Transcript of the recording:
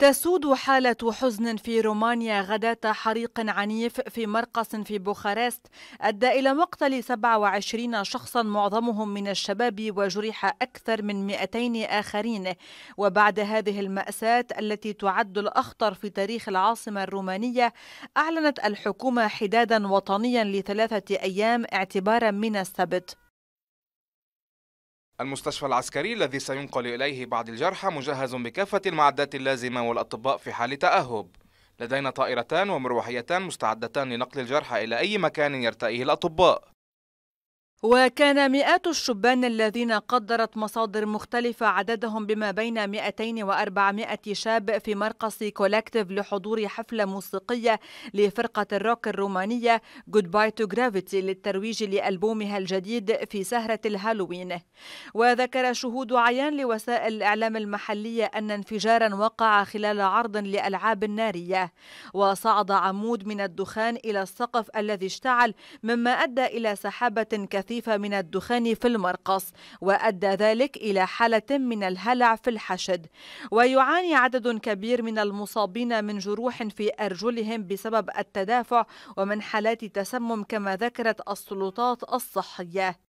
تسود حالة حزن في رومانيا غداة حريق عنيف في مرقص في بوخارست أدى إلى مقتل 27 شخصا معظمهم من الشباب وجرح أكثر من 200 آخرين وبعد هذه المأساة التي تعد الأخطر في تاريخ العاصمة الرومانية أعلنت الحكومة حدادا وطنيا لثلاثة أيام اعتبارا من السبت المستشفى العسكري الذي سينقل إليه بعض الجرحى مجهز بكافة المعدات اللازمة والأطباء في حال تأهب لدينا طائرتان ومروحيتان مستعدتان لنقل الجرحى إلى أي مكان يرتئيه الأطباء وكان مئات الشبان الذين قدرت مصادر مختلفة عددهم بما بين 200 و 400 شاب في مرقص كولكتيف لحضور حفلة موسيقية لفرقة الروك الرومانية جود باي تو جرافيتي للترويج لألبومها الجديد في سهرة الهالوين وذكر شهود عيان لوسائل الإعلام المحلية أن انفجارا وقع خلال عرض لألعاب نارية وصعد عمود من الدخان إلى السقف الذي اشتعل مما أدى إلى سحابة كثيرة خفيفة من الدخان في المرقص وأدى ذلك إلى حالة من الهلع في الحشد ويعاني عدد كبير من المصابين من جروح في أرجلهم بسبب التدافع ومن حالات تسمم كما ذكرت السلطات الصحية